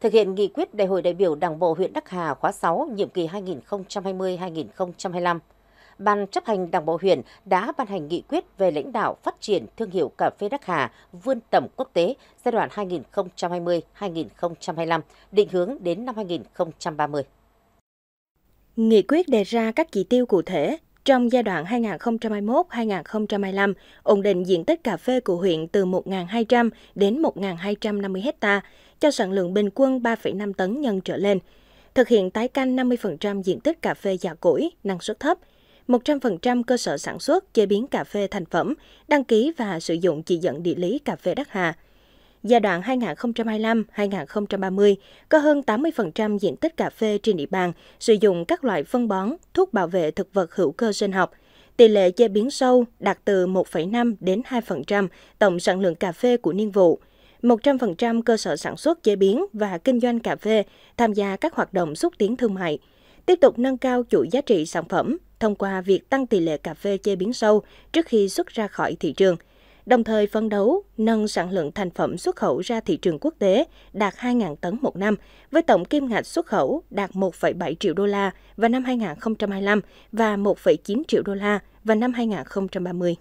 thực hiện nghị quyết Đại hội đại biểu Đảng bộ huyện Đắc Hà khóa 6 nhiệm kỳ 2020-2025. Ban chấp hành Đảng bộ huyện đã ban hành nghị quyết về lãnh đạo phát triển thương hiệu cà phê Đắc Hà vươn tầm quốc tế giai đoạn 2020-2025, định hướng đến năm 2030. Nghị quyết đề ra các chỉ tiêu cụ thể trong giai đoạn 2021-2025, ổn định diện tích cà phê của huyện từ 1.200 đến 1.250 ha cho sản lượng bình quân 3,5 tấn nhân trở lên. Thực hiện tái canh 50% diện tích cà phê già củi, năng suất thấp, 100% cơ sở sản xuất chế biến cà phê thành phẩm, đăng ký và sử dụng chỉ dẫn địa lý cà phê Đắc Hà – giai đoạn 2025-2030, có hơn 80% diện tích cà phê trên địa bàn sử dụng các loại phân bón, thuốc bảo vệ thực vật hữu cơ sinh học. Tỷ lệ chế biến sâu đạt từ 1,5 đến 2% tổng sản lượng cà phê của niên vụ. 100% cơ sở sản xuất chế biến và kinh doanh cà phê tham gia các hoạt động xúc tiến thương mại, tiếp tục nâng cao chuỗi giá trị sản phẩm thông qua việc tăng tỷ lệ cà phê chế biến sâu trước khi xuất ra khỏi thị trường – đồng thời phấn đấu nâng sản lượng thành phẩm xuất khẩu ra thị trường quốc tế đạt 2.000 tấn một năm, với tổng kim ngạch xuất khẩu đạt 1,7 triệu đô la vào năm 2025 và 1,9 triệu đô la vào năm 2030.